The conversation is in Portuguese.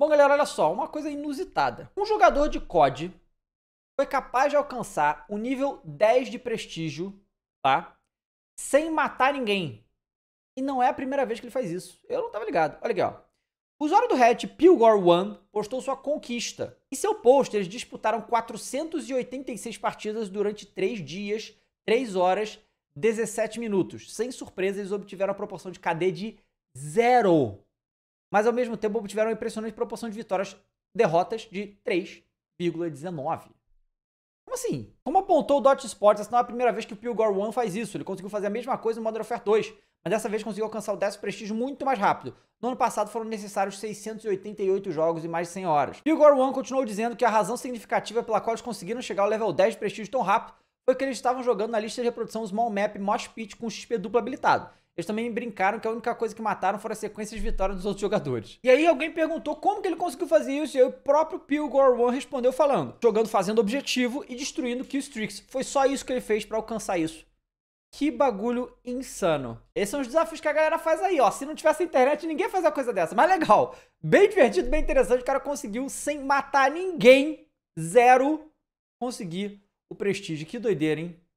Bom, galera, olha só, uma coisa inusitada. Um jogador de COD foi capaz de alcançar o nível 10 de prestígio, tá? Sem matar ninguém. E não é a primeira vez que ele faz isso. Eu não tava ligado. Olha aqui, ó. O usuário do Reddit Pilgor One postou sua conquista. Em seu post, eles disputaram 486 partidas durante 3 dias, 3 horas, 17 minutos. Sem surpresa, eles obtiveram a proporção de KD de zero. Mas ao mesmo tempo obtiveram uma impressionante proporção de vitórias, derrotas de 3,19. Como assim? Como apontou o Dot Sports, essa não é a primeira vez que o Pilgor One faz isso. Ele conseguiu fazer a mesma coisa no Modern Warfare 2, mas dessa vez conseguiu alcançar o 10 prestígio muito mais rápido. No ano passado foram necessários 688 jogos e mais de 100 horas. Pilgor One continuou dizendo que a razão significativa pela qual eles conseguiram chegar ao level 10 de prestígio tão rápido foi que eles estavam jogando na lista de reprodução Small Map Mosh Pit com XP duplo habilitado. Eles também brincaram que a única coisa que mataram foram as sequências de vitória dos outros jogadores. E aí alguém perguntou como que ele conseguiu fazer isso, e aí o próprio Pio Gorwan respondeu falando, jogando fazendo objetivo e destruindo Killstreaks. Foi só isso que ele fez para alcançar isso. Que bagulho insano. Esses são os desafios que a galera faz aí, ó. Se não tivesse internet, ninguém faz uma coisa dessa. Mas legal. Bem divertido, bem interessante. O cara conseguiu, sem matar ninguém, zero, conseguir o Prestige. Que doideira, hein?